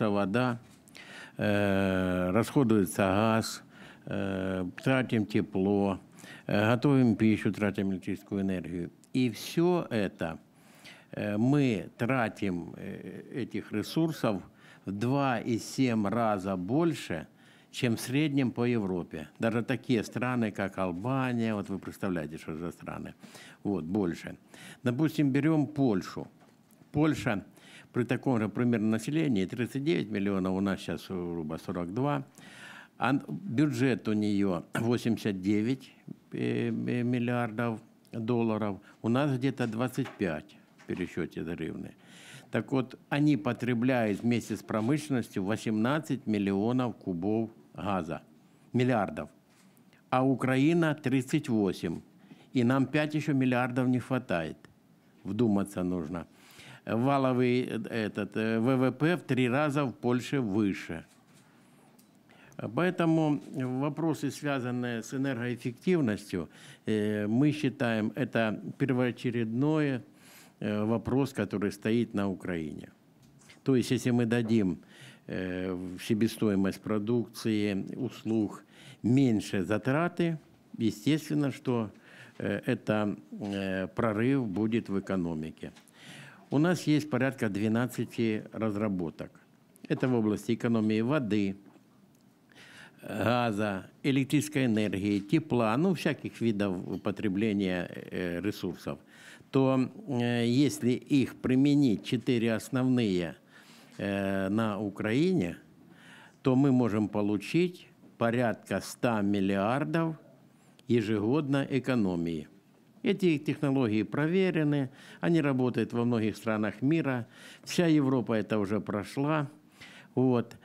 вода, э, расходуется газ, э, тратим тепло, э, готовим пищу, тратим электрическую энергию. И все это мы тратим этих ресурсов в 2,7 раза больше, чем в среднем по Европе. Даже такие страны, как Албания, вот вы представляете, что за страны, вот, больше. Допустим, берем Польшу. Польша – при таком же примерно населении 39 миллионов, у нас сейчас э, грубо 42. А бюджет у нее 89 э, э, миллиардов долларов, у нас где-то 25 в пересчете за гривны. Так вот, они потребляют вместе с промышленностью 18 миллионов кубов газа, миллиардов. А Украина 38. И нам 5 еще миллиардов не хватает. Вдуматься нужно – валовый э, этот, э, ВВП в три раза в Польше выше. Поэтому вопросы, связанные с энергоэффективностью, э, мы считаем, это первоочередной вопрос, который стоит на Украине. То есть, если мы дадим себестоимость продукции, услуг меньше затраты, естественно, что это прорыв будет в экономике. У нас есть порядка 12 разработок. Это в области экономии воды, газа, электрической энергии, тепла, ну, всяких видов употребления э, ресурсов, то э, если их применить четыре основные э, на Украине, то мы можем получить порядка 100 миллиардов ежегодно экономии – эти технологии проверены, они работают во многих странах мира. Вся Европа это уже прошла. Вот.